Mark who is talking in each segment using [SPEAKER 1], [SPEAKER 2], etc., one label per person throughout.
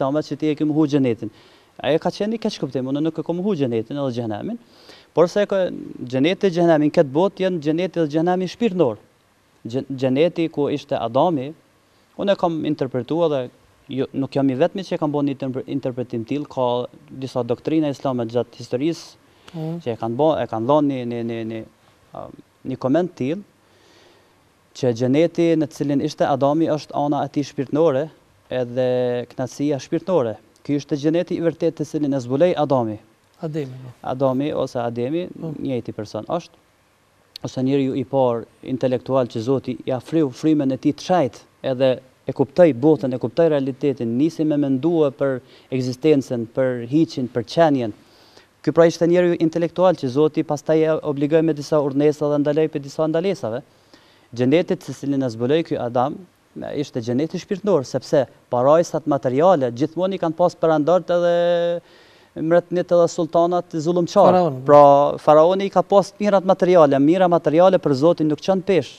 [SPEAKER 1] Islamit që ti e ke mohu xhenetin. Ai ka thënë keç kuptim, unë nuk e kam mohu xhenetin edhe xhenamin. Por se ka xheneti dhe xhenami bot botë janë xheneti dhe xhenami shpirtënor. Xheneti ku ishte Adami, unë e kam interpretuar dhe jo- nuk jam i vetmi që e kam bën një interpretim tillë, ka disa doktrina islame gjatë historisë mm. që e kanë bën, e kanë dhënë një një një një um, koment tillë që xheneti në të cilin ishte Adami është ana e tij edhe knasija shpirtnore. Ky është gjeneti i vërtet të sinin e zbulej Adami. Adami, po. Adami, ose Ademi, po. njëti person është, ose njëri ju i par intelektual që zoti ja friu frime në ti të shajt, edhe e kuptaj botën, e kuptaj realitetin, nisi me mendua për egzistencen, për hiqin, për qenjen, Ky pra ishte njeri intelektual që Zoti pas e obligoj me disa urnesa dhe ndalej për disa ndalesave. Gjendetit se si në nëzbëlej kjo Adam, ishte gjenetit shpirtnur, sepse parajsat materiale gjithmoni kanë pas përandart edhe mërët edhe të sultanat të zulum Pra, faraoni ka pas të mirat materiale, mira materiale për zotin nuk qënë pesh.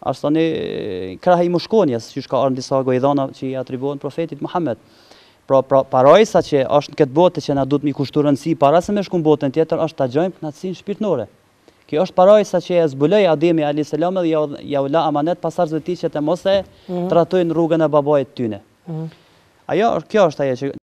[SPEAKER 1] Ashtë të një krahë i mushkonjes, që shka arë disa gojdhana që i atribuon profetit Muhammed. Pra, pra parajsa që ashtë në këtë botë që na du të mi kushturën si, parajsa me shkun botën tjetër, ashtë të gjojmë në atësin shpirtnore. Kjo është paroj sa që e zbuloj Adimi A.S. dhe ja ula amanet pasar zëti që të mose mhm. të rrugën e babojt të tyne. Mhm. Kjo është aje që